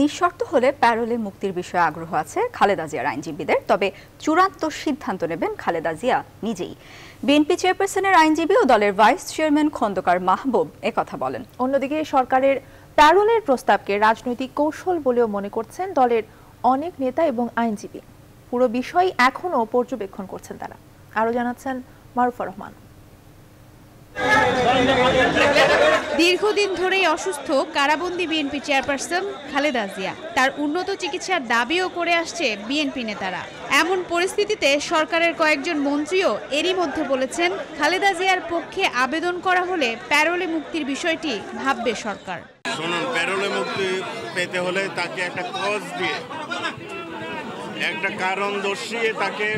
নিঃশর্ত হলে প্যারোলে মুক্তির বিষয়ে আগ্রহ আছে খালেদা জিয়ার আইনজীবীদের তবে চূড়ান্ত সিদ্ধান্ত নেবেন খালেদা জিয়া নিজেই বিএনপি চেয়ারপারসনের আইনজীবী ও দলের ভাইস চেয়ারম্যান খন্দকার মাহবুব কথা বলেন অন্যদিকে সরকারের প্যারোলের প্রস্তাবকে রাজনৈতিক কৌশল বলেও মনে করছেন দলের অনেক নেতা এবং আইনজীবী পুরো বিষয় এখনও পর্যবেক্ষণ করছেন তারা আরও জানাচ্ছেন মারুফা রহমান দীর্ঘদিন ধরেই অসুস্থ কারাবন্দি বিএনপি চেয়ারপারসন খালেদা জিয়া তার উন্নত চিকিৎসার দাবিও করে আসছে বিএনপি নেতারা এমন পরিস্থিতিতে সরকারের কয়েকজন মন্ত্রীও এরই মধ্যে বলেছেন খালেদা জিয়ার পক্ষে আবেদন করা হলে প্যারোলে মুক্তির বিষয়টি ভাববে সরকার শুনুন প্যারোলে মুক্তি পেতে হলে তাকে একটা কজ দিয়ে একটা কারণ দর্শিয়ে তাকে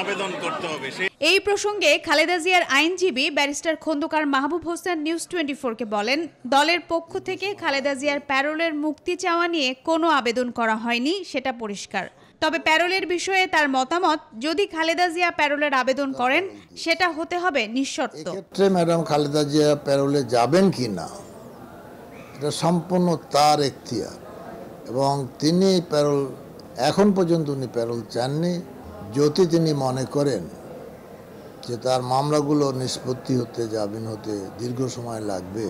আবেদন করতে হবে এই প্রসঙ্গে খালেদা জিয়ার আইনজীবী barrister Khandaker Mahbub Hossain news twenty কে বলেন দলের পক্ষ থেকে খালেদা জিয়ার প্যারোলের মুক্তি চাওয়া নিয়ে কোনো আবেদন করা হয়নি সেটা পরিষ্কার তবে প্যারোলের বিষয়ে তার মতামত যদি খালেদা জিয়া প্যারোলের আবেদন করেন সেটা হতে হবে নিঃশর্ত এক্ষেত্রে ম্যাডাম খালেদা জিয়া প্যারোলে যাবেন কি না এটা সম্পূর্ণ তার এখতিয়ার এবং তিনি প্যারোল এখন পর্যন্ত উনি প্যারল চাননি যদি তিনি মনে করেন যে তার মামলাগুলো নিষ্পত্তি হতে জামিন হতে দীর্ঘ সময় লাগবে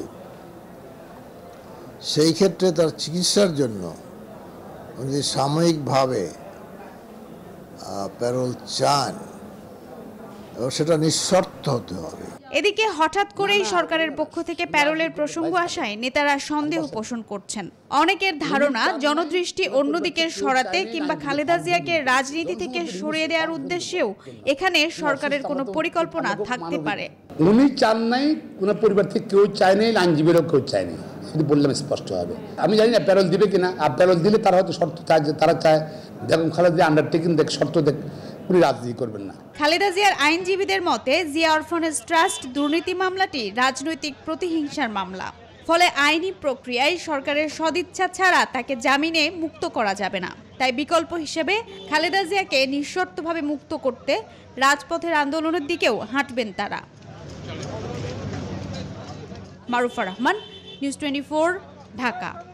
সেই ক্ষেত্রে তার চিকিৎসার জন্য উনি যদি সাময়িকভাবে প্যারল চান এবং সেটা নিঃশর্ত হতে হবে এদিকে হঠাৎ করেই সরকারের পক্ষ থেকে প্যারোলের প্রসঙ্গ আসায় নেতারা সন্দেহ পোষণ করছেন অনেকের ধারণা জনদৃষ্টি অন্যদিকে সরাতে কিংবা খালেদা জিয়াকে রাজনীতি থেকে সরিয়ে দেওয়ার উদ্দেশ্যেও এখানে সরকারের কোনো পরিকল্পনা থাকতে পারে উনি চান নাই কোনো পরিবার থেকে কেউ চায় নাই আইনজীবীরও কেউ চায় নাই শুধু বললাম স্পষ্ট হবে আমি জানি না প্যারোল দিবে কিনা আর প্যারোল দিলে তারা হয়তো শর্ত চায় যে তারা চায় দেখুন খালেদা আন্ডারটেকিং দেখ শর্ত দেখ উনি রাজনীতি করবেন না খালেদা জিয়ার আইনজীবীদের মতে জিয়া অরফানেজ ট্রাস্ট দুর্নীতি মামলাটি রাজনৈতিক প্রতিহিংসার মামলা ফলে আইনি প্রক্রিয়ায় সরকারের সদিচ্ছা ছাড়া তাকে জামিনে মুক্ত করা যাবে না তাই বিকল্প হিসেবে খালেদা জিয়াকে নিঃশর্তভাবে মুক্ত করতে রাজপথের আন্দোলনের দিকেও হাঁটবেন তারা মারুফা রহমান নিউজ টোয়েন্টি ঢাকা